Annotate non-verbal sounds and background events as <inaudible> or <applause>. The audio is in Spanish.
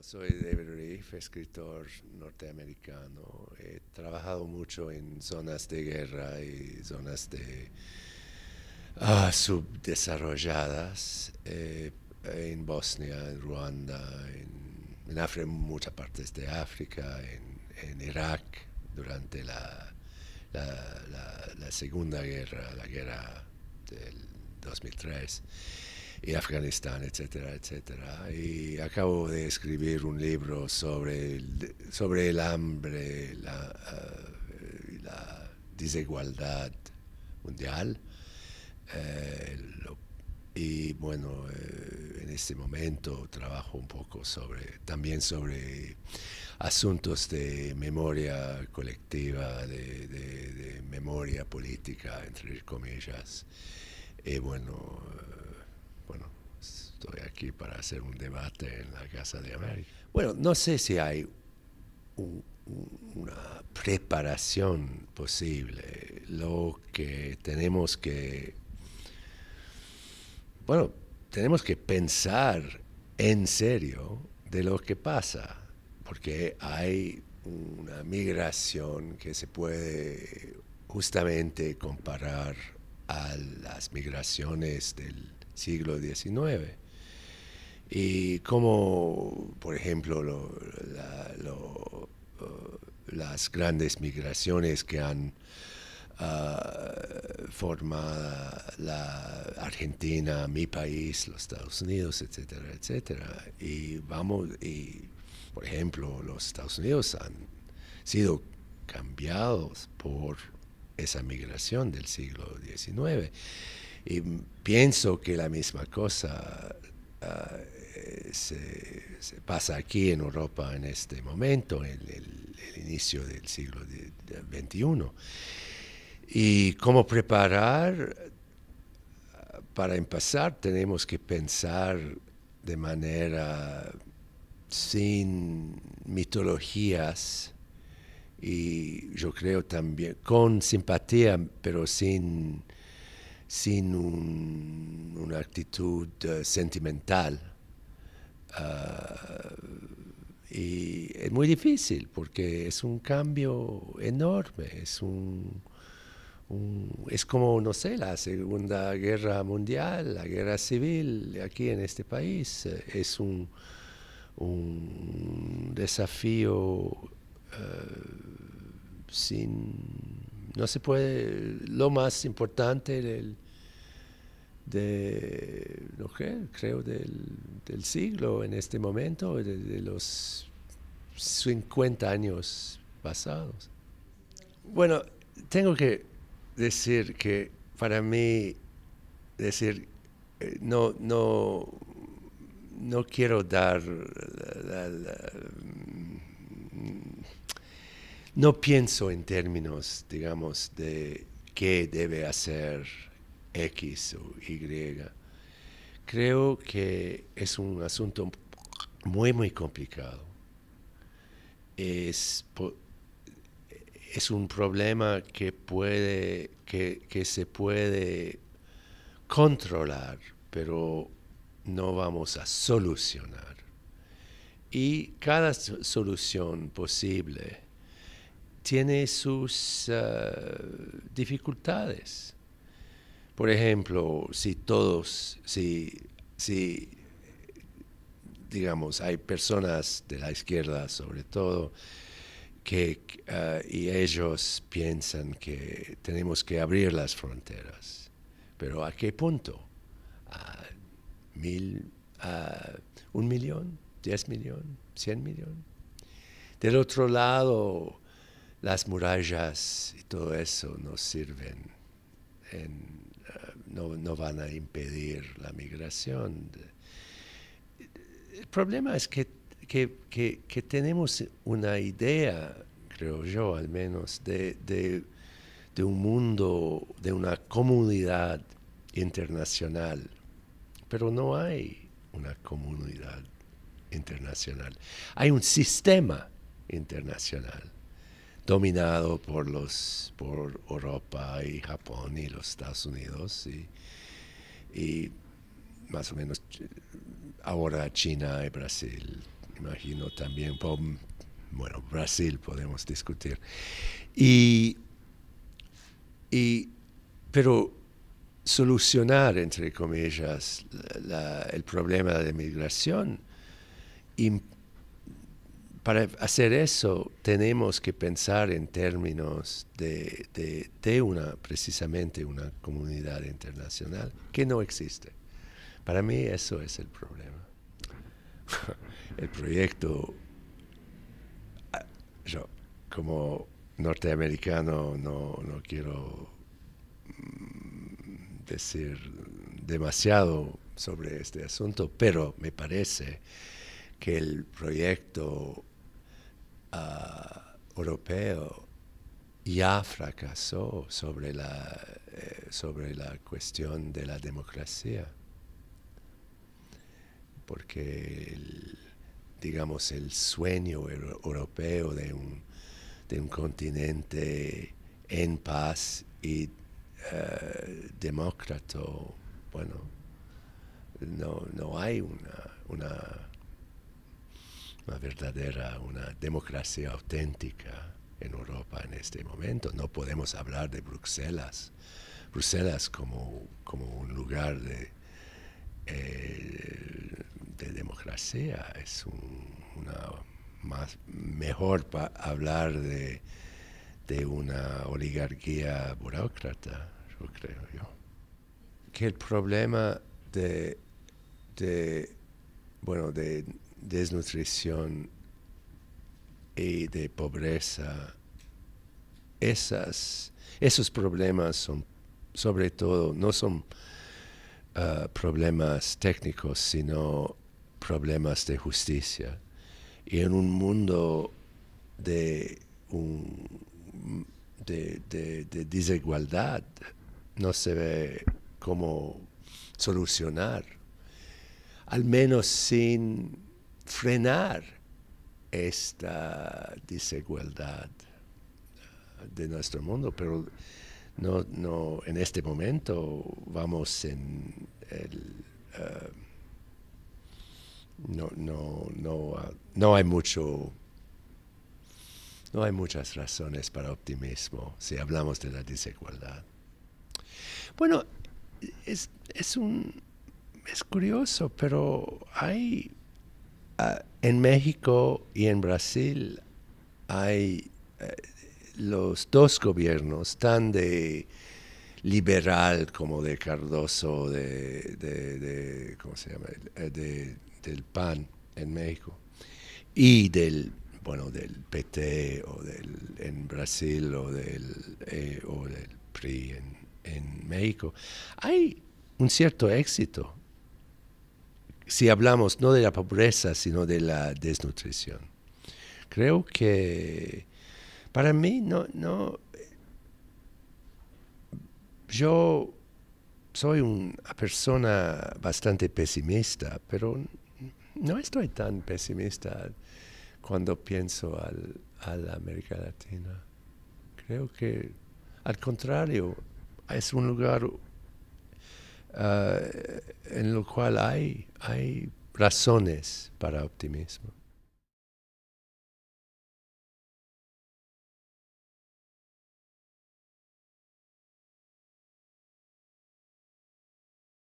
soy David Reef, escritor norteamericano. He trabajado mucho en zonas de guerra y zonas de ah, subdesarrolladas eh, en Bosnia, en Ruanda, en, muchas partes de África, en, Irak durante la, la Segunda Guerra, la guerra del 2003 y Afganistán, etcétera, etcétera. Y acabo de escribir un libro sobre el, sobre el hambre, la, eh, la desigualdad mundial. Eh, y bueno, eh, en este momento trabajo un poco sobre, también sobre asuntos de memoria colectiva, de, de memoria política, entre comillas. Y bueno, bueno, estoy aquí para hacer un debate en la Casa de América. Bueno, no sé si hay una preparación posible. Lo que tenemos que, bueno, tenemos que pensar en serio de lo que pasa, porque hay una migración que se puede justamente comparar a las migraciones del siglo XIX. Y como, por ejemplo, uh, las grandes migraciones que han uh, formado la Argentina, mi país, los Estados Unidos, etcétera, etcétera. Y vamos, y, por ejemplo, los Estados Unidos han sido cambiados por esa migración del siglo XIX. Y pienso que la misma cosa ah, eh, se, pasa aquí en Europa en este momento, en el, el inicio del siglo XXI. Y cómo preparar, ah, para empezar tenemos que pensar de manera sin mitologías y yo creo también con simpatía, pero sin sin una actitud eh, sentimental. Ah, y es muy difícil porque es un cambio enorme, es un, es como, no sé, la Segunda Guerra Mundial, la Guerra Civil aquí en este país. Eh, es un, desafío eh, sin no se puede, lo más importante del, de, del, del, siglo en este momento, de, los 50 años pasados. Bueno, tengo que decir que para mí, decir, eh, no, no, no quiero dar la, no pienso en términos, digamos, de qué debe hacer X o Y. Creo que es un asunto muy, muy complicado. Es, un problema que, puede, que, que se puede controlar, pero no vamos a solucionar. Y cada solución posible tiene sus eh, dificultades. Por ejemplo, si todos, si, digamos, hay personas de la izquierda sobre todo, que, eh, y ellos piensan que tenemos que abrir las fronteras. Pero ¿a qué punto? mil, a un millón? ¿Diez millón? ¿Cien millones? Del otro lado, las murallas y todo eso no sirven, eh, no, van a impedir la migración. El problema es que, tenemos una idea, creo yo al menos, de un mundo, de una comunidad internacional, pero no hay una comunidad internacional, hay un sistema internacional dominado por, los, Europa y Japón y los Estados Unidos y, más o menos eh, ahora China y Brasil, imagino también, bueno, Brasil podemos discutir. Y, pero solucionar, entre comillas, el problema de migración para hacer eso tenemos que pensar en términos de, una, precisamente una comunidad internacional que no existe. Para mí eso es el problema. <laughs> El proyecto, ah, yo como norteamericano no, no quiero mm, decir demasiado sobre este asunto, pero me parece que el proyecto Uh, europeo ya fracasó sobre la, eh, sobre la cuestión de la democracia, porque digamos el sueño europeo de un, de un continente en paz y eh, demócrata, bueno, no, no hay una, una una verdadera, una democracia auténtica en Europa en este momento. No podemos hablar de Bruselas, Bruselas como, como un lugar de, eh, de democracia, es una más, mejor hablar de, una oligarquía burócrata, yo creo yo. Que el problema de bueno, de desnutrición y de pobreza, esas, esos problemas son, sobre todo, no son ah, problemas técnicos, sino problemas de justicia. Y en un mundo de, un, de, de desigualdad, no se ve cómo solucionar, al menos sin frenar esta desigualdad uh, de nuestro mundo, pero no, no en este momento vamos en el, uh, no, no, no, uh, no hay mucho no hay muchas razones para optimismo si hablamos de la desigualdad. Bueno, es, es un es curioso, pero hay Ah, en México y en Brasil hay eh, los dos gobiernos, tan de liberal como de Cardoso, de, eh, del PAN en México y del bueno del PT o del en Brasil o del eh, o del PRI en México hay un cierto éxito si hablamos no de la pobreza, sino de la desnutrición. Creo que para mí no, no, yo soy una persona bastante pesimista, pero no estoy tan pesimista cuando pienso al, a América Latina. Creo que, al contrario, es un lugar eh, en lo cual hay, hay razones para optimismo.